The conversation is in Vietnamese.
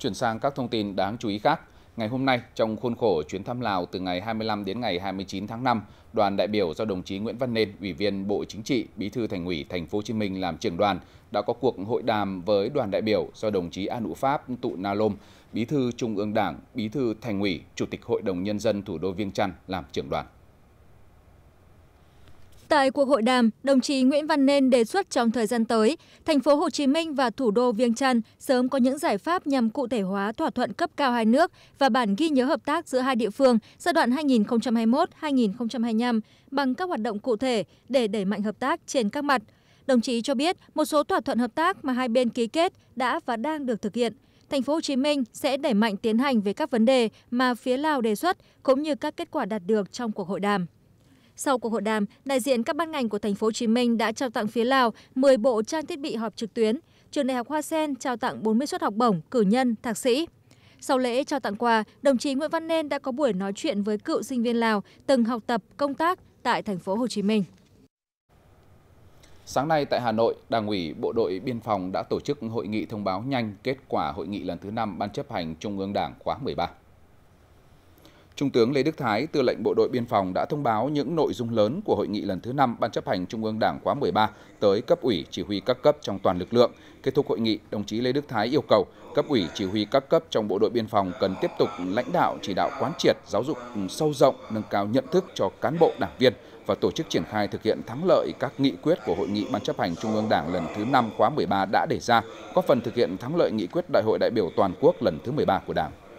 Chuyển sang các thông tin đáng chú ý khác. Ngày hôm nay, trong khuôn khổ chuyến thăm Lào từ ngày 25 đến ngày 29 tháng 5, đoàn đại biểu do đồng chí Nguyễn Văn Nên, Ủy viên Bộ Chính trị, Bí thư Thành ủy Thành phố Hồ Chí Minh làm trưởng đoàn, đã có cuộc hội đàm với đoàn đại biểu do đồng chí An Hữu Pháp Tụ Na Lôm, Bí thư Trung ương Đảng, Bí thư Thành ủy, Chủ tịch Hội đồng nhân dân thủ đô Viêng Chăn làm trưởng đoàn. Tại cuộc hội đàm, đồng chí Nguyễn Văn Nên đề xuất trong thời gian tới, thành phố Hồ Chí Minh và thủ đô Viêng Chăn sớm có những giải pháp nhằm cụ thể hóa thỏa thuận cấp cao hai nước và bản ghi nhớ hợp tác giữa hai địa phương giai đoạn 2021-2025 bằng các hoạt động cụ thể để đẩy mạnh hợp tác trên các mặt. Đồng chí cho biết một số thỏa thuận hợp tác mà hai bên ký kết đã và đang được thực hiện. Thành phố Hồ Chí Minh sẽ đẩy mạnh tiến hành về các vấn đề mà phía Lào đề xuất cũng như các kết quả đạt được trong cuộc hội đàm sau cuộc hội đàm đại diện các ban ngành của Thành phố Hồ Chí Minh đã trao tặng phía lào một bộ trang thiết bị họp trực tuyến trường đại học hoa sen trao tặng bốn mươi suất học bổng cử nhân thạc sĩ sau lễ trao tặng quà đồng chí nguyễn văn nên đã có buổi nói chuyện với cựu sinh viên lào từng học tập công tác tại Thành phố Hồ Chí Minh. Sáng nay tại Hà Nội, Đảng ủy Bộ đội Biên phòng đã tổ chức hội nghị thông báo nhanh kết quả hội nghị lần thứ 5 Ban chấp hành Trung ương Đảng khóa 13. Trung tướng Lê Đức Thái, tư lệnh Bộ đội Biên phòng đã thông báo những nội dung lớn của hội nghị lần thứ 5 Ban chấp hành Trung ương Đảng khóa 13 tới cấp ủy chỉ huy các cấp trong toàn lực lượng. Kết thúc hội nghị, đồng chí Lê Đức Thái yêu cầu cấp ủy chỉ huy các cấp trong Bộ đội Biên phòng cần tiếp tục lãnh đạo chỉ đạo quán triệt, giáo dục ừ, sâu rộng, nâng cao nhận thức cho cán bộ đảng viên và tổ chức triển khai thực hiện thắng lợi các nghị quyết của Hội nghị Ban chấp hành Trung ương Đảng lần thứ 5 khóa 13 đã đề ra, góp phần thực hiện thắng lợi nghị quyết Đại hội đại biểu toàn quốc lần thứ 13 của Đảng.